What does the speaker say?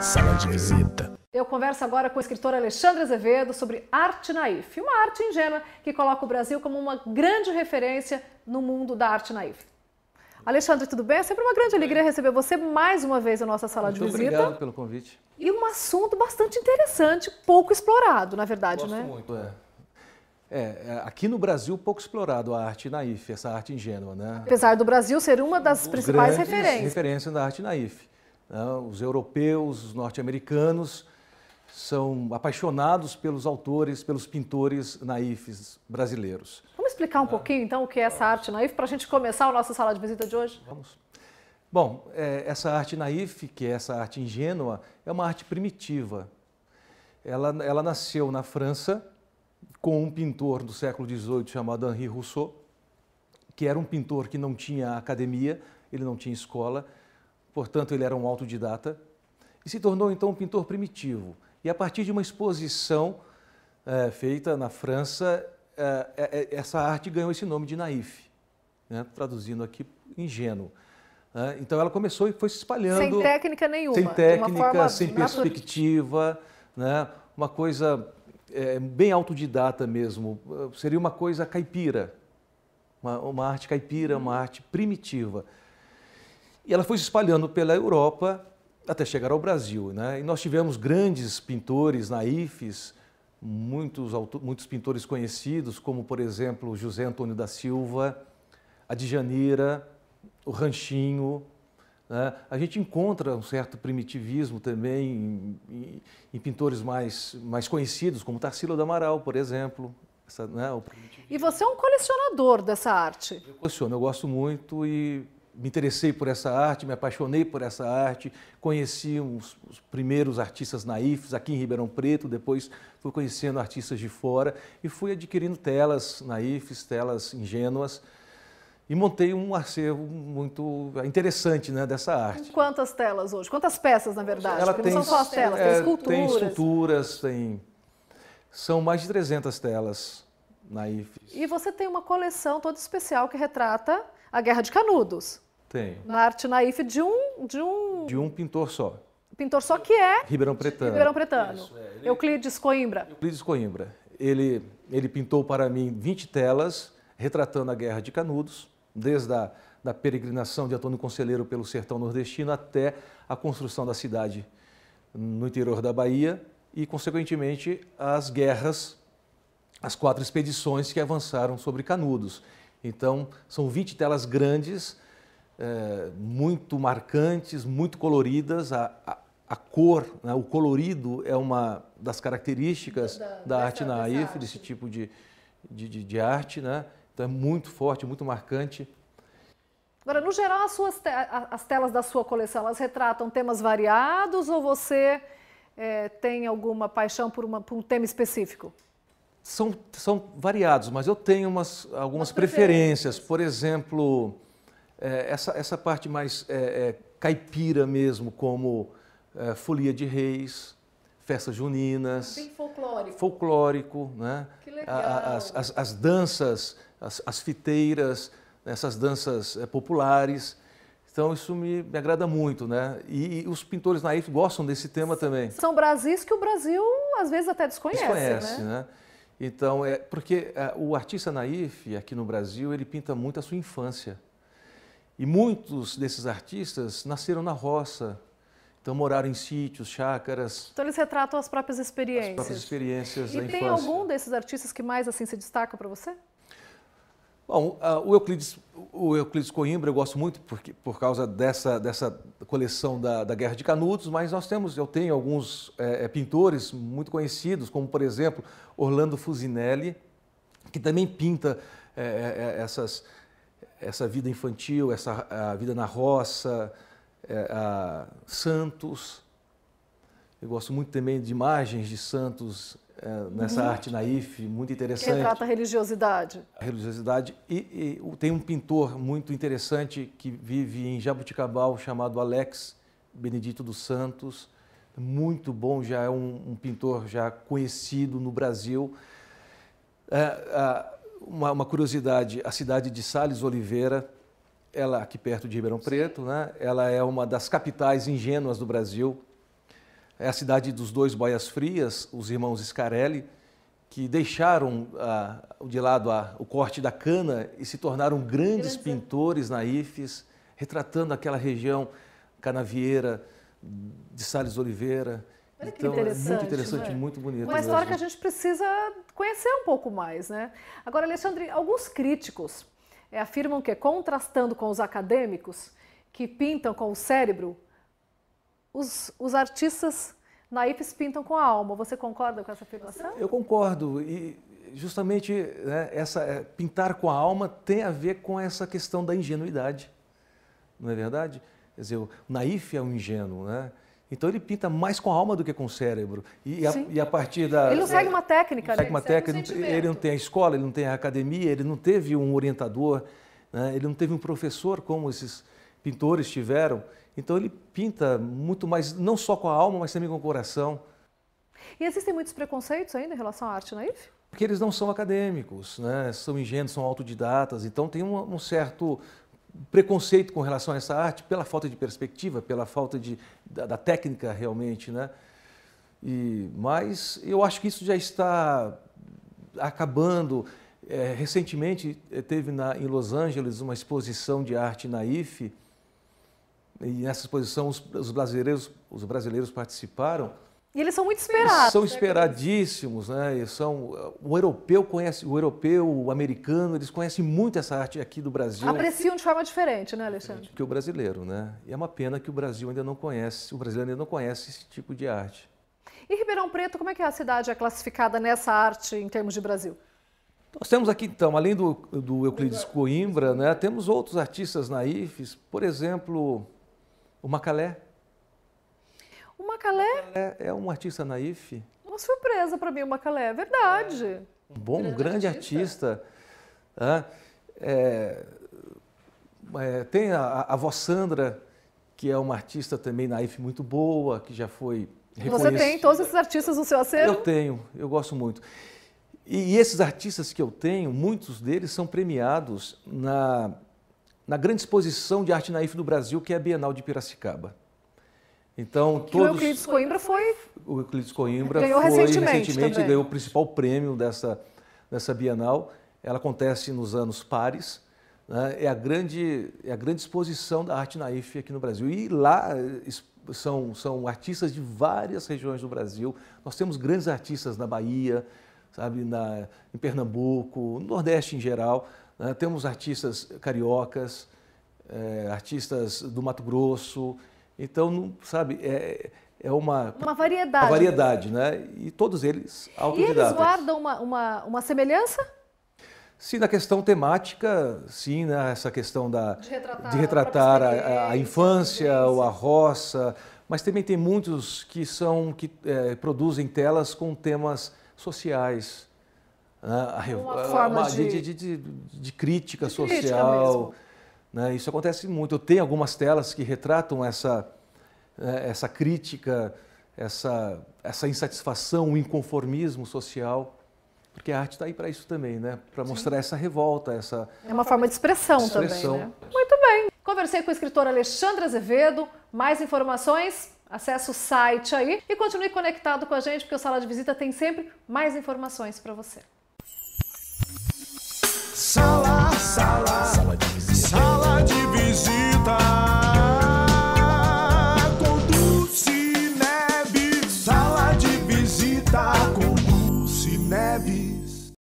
sala de visita. Eu converso agora com o escritor Alexandre Azevedo sobre arte naif, uma arte ingênua que coloca o Brasil como uma grande referência no mundo da arte naif. Alexandre, tudo bem? É sempre uma grande alegria receber você mais uma vez na nossa sala Muito de visita. Obrigado pelo convite. E um assunto bastante interessante, pouco explorado, na verdade, Gosto né? Muito, é. É, é aqui no Brasil pouco explorado a arte naif, essa arte ingênua, né? Apesar do Brasil ser uma das principais referências. referências da arte naif. Né? Os europeus, os norte-americanos são apaixonados pelos autores, pelos pintores naifes brasileiros. Vamos explicar um é. pouquinho, então, o que é essa arte naif para a gente começar a nossa sala de visita de hoje? Vamos. Bom, é, essa arte naif, que é essa arte ingênua, é uma arte primitiva. Ela, ela nasceu na França com um pintor do século XVIII chamado Henri Rousseau, que era um pintor que não tinha academia, ele não tinha escola, Portanto, ele era um autodidata e se tornou então um pintor primitivo. E a partir de uma exposição é, feita na França, é, é, essa arte ganhou esse nome de naif, né? traduzindo aqui ingênuo. Né? então ela começou e foi se espalhando. Sem técnica nenhuma. Sem técnica, sem perspectiva, né? uma coisa bem autodidata mesmo. Seria uma coisa caipira, uma, uma arte caipira, hum. uma arte primitiva. E ela foi se espalhando pela Europa até chegar ao Brasil. Né? E nós tivemos grandes pintores na muitos, muitos pintores conhecidos, como, por exemplo, José Antônio da Silva, a Djanira, o Ranchinho. Né? A gente encontra um certo primitivismo também em, em, em pintores mais, mais conhecidos, como Tarsila do Amaral, por exemplo. Essa, né? E você é um colecionador dessa arte. Eu coleciono, eu gosto muito e me interessei por essa arte, me apaixonei por essa arte, conheci uns, os primeiros artistas naifes aqui em Ribeirão Preto, depois fui conhecendo artistas de fora e fui adquirindo telas naifes, telas ingênuas e montei um acervo muito interessante né, dessa arte. Quantas telas hoje? Quantas peças, na verdade? Ela tem, não são só as telas, é, tem esculturas. Tem esculturas, tem... São mais de 300 telas naifes. E você tem uma coleção toda especial que retrata a Guerra de Canudos. Tenho. Na arte naif de um, de um. De um pintor só. Pintor só que é. Ribeirão Pretano. Ribeirão Pretano. Isso, é. ele... Euclides Coimbra. Euclides Coimbra. Ele, ele pintou para mim 20 telas retratando a Guerra de Canudos, desde a da peregrinação de Antônio Conselheiro pelo sertão nordestino até a construção da cidade no interior da Bahia e, consequentemente, as guerras, as quatro expedições que avançaram sobre Canudos. Então, são 20 telas grandes é, muito marcantes, muito coloridas. A, a, a cor, né, o colorido é uma das características da, da arte naif, arte. desse tipo de, de, de, de arte. Né? Então é muito forte, muito marcante. Agora, no geral, as, suas te as telas da sua coleção, elas retratam temas variados ou você é, tem alguma paixão por, uma, por, um tema específico? São, são variados, mas eu tenho umas, algumas preferências. preferências. Por exemplo, é, essa, essa parte mais é, é, caipira mesmo, como folia de reis, festas juninas. Bem folclórico. Folclórico, né? Que legal. As, as, as danças, as, as, fiteiras, né? essas danças populares. Então isso me, me agrada muito, né? E, e, os pintores naif gostam desse tema também. São Brasis que o Brasil às vezes até desconhece, né? desconhece né? né? Então é porque o artista naif aqui no Brasil ele pinta muito a sua infância. E muitos desses artistas nasceram na roça, então moraram em sítios, chácaras. Então eles retratam as próprias experiências. As próprias experiências e da infância. E tem algum desses artistas que mais assim se destaca para você? Bom, o Euclides, o Euclides Coimbra eu gosto muito porque, por causa dessa, dessa coleção da, da Guerra de Canudos, mas nós temos, eu tenho alguns é, é pintores muito conhecidos, como por exemplo Orlando Fusinelli, que também pinta é, é, é essas, essa vida infantil, essa a vida na roça, é, a santos. Eu gosto muito também de imagens de santos é, nessa uhum. arte naif, muito interessante. trata a religiosidade. A religiosidade. E, e, tem um pintor muito interessante que vive em Jabuticabal, chamado Alex Benedito dos Santos. Muito bom, já é um, um pintor já conhecido no Brasil. É, é, uma, uma, curiosidade, a cidade de Sales Oliveira, ela aqui perto de Ribeirão Preto, né? Ela é uma das capitais ingênuas do Brasil. É a cidade dos dois boias frias, os irmãos Scarelli, que deixaram ah, de lado ah, o corte da cana e se tornaram grandes pintores na IFES, retratando aquela região canavieira de Sales Oliveira. Olha então, que interessante, é muito interessante, né? muito bonito. Uma história que a gente precisa conhecer um pouco mais, né? Agora, Alexandre, alguns críticos eh, afirmam que, é contrastando com os acadêmicos que pintam com o cérebro, os, os artistas naifes pintam com a alma. Você concorda com essa afirmação? Eu concordo. E justamente né, essa eh, pintar com a alma tem a ver com essa questão da ingenuidade, não é verdade? Quer dizer, o naif é um ingênuo, né? Então ele pinta mais com a alma do que com o cérebro. E a, e a partir da. Ele não segue é, uma técnica, né? Ele, uma técnica, um ele não tem a escola, ele não tem a academia, ele não teve um orientador, né? ele não teve um professor como esses pintores tiveram. Então ele pinta muito mais, não só com a alma, mas também com o coração. E existem muitos preconceitos ainda em relação à arte, não é Porque eles não são acadêmicos, né? são ingênuos, são autodidatas, então tem um, um certo preconceito com relação a essa arte pela falta de perspectiva, pela falta de, da, da técnica realmente, né? E, mas eu acho que isso já está acabando. É, recentemente eh, teve na, em Los Angeles uma exposição de arte na IFE, e nessa exposição os, os brasileiros, os brasileiros participaram. E eles são muito esperados. são esperadíssimos, né? Eles são eh, o europeu conhece, o europeu, o americano, eles conhecem muito essa arte aqui do Brasil. Apreciam de forma diferente, né, Alexandre? Que o brasileiro, né? E é uma pena que o Brasil ainda não conhece, o brasileiro ainda não conhece esse tipo de arte. E Ribeirão Preto, como é que é a cidade é classificada nessa arte em termos de Brasil? Nós temos aqui, então, além do, do Euclides Coimbra, né, temos outros artistas na por exemplo, o Macalé, Macalé? É, é um artista naif. Uma surpresa para mim o Macalé, é verdade. É. Um bom, grande, um grande artista. artista. É, é, tem a, a Sandra, que é uma artista também naif muito boa, que já foi reconhecida. Você tem todos esses artistas no seu acervo? Eu tenho, eu gosto muito. E esses artistas que eu tenho, muitos deles são premiados na, na grande exposição de arte naif do Brasil, que é a Bienal de Piracicaba. Então, que todos... o Euclides Coimbra foi... O Euclides Coimbra ganhou foi recentemente, recentemente ganhou o principal prêmio dessa, dessa Bienal. Ela acontece nos anos pares. Né? É, a grande, é a grande exposição da arte naif aqui no Brasil. E lá eh, são, são artistas de várias regiões do Brasil. Nós temos grandes artistas na Bahia, sabe, na, em Pernambuco, no Nordeste em geral. Né? Temos artistas cariocas, é, artistas do Mato Grosso, então, não, sabe, é, é uma, uma variedade. Uma variedade, né? E todos eles autodidatas. E eles guardam uma, uma, uma semelhança? Sim, na questão temática, sim, né? essa questão da, de retratar, de retratar a, a, infância ou a roça, mas também tem muitos que são que é, produzem telas com temas sociais, né? uma, uma forma uma, de... De, de, de, crítica social. Crítica né? Isso acontece muito. Eu tenho algumas telas que retratam essa, né, essa crítica, essa, essa insatisfação, o inconformismo social. Porque a arte está aí para isso também, né? Para mostrar essa revolta, essa. É uma forma de expressão, expressão. também. Né? Muito bem. Conversei com o escritor Alexandre Azevedo. Mais informações, acesse o site aí e continue conectado com a gente, porque o Sala de Visita tem sempre mais informações para você. Sala, sala, sala de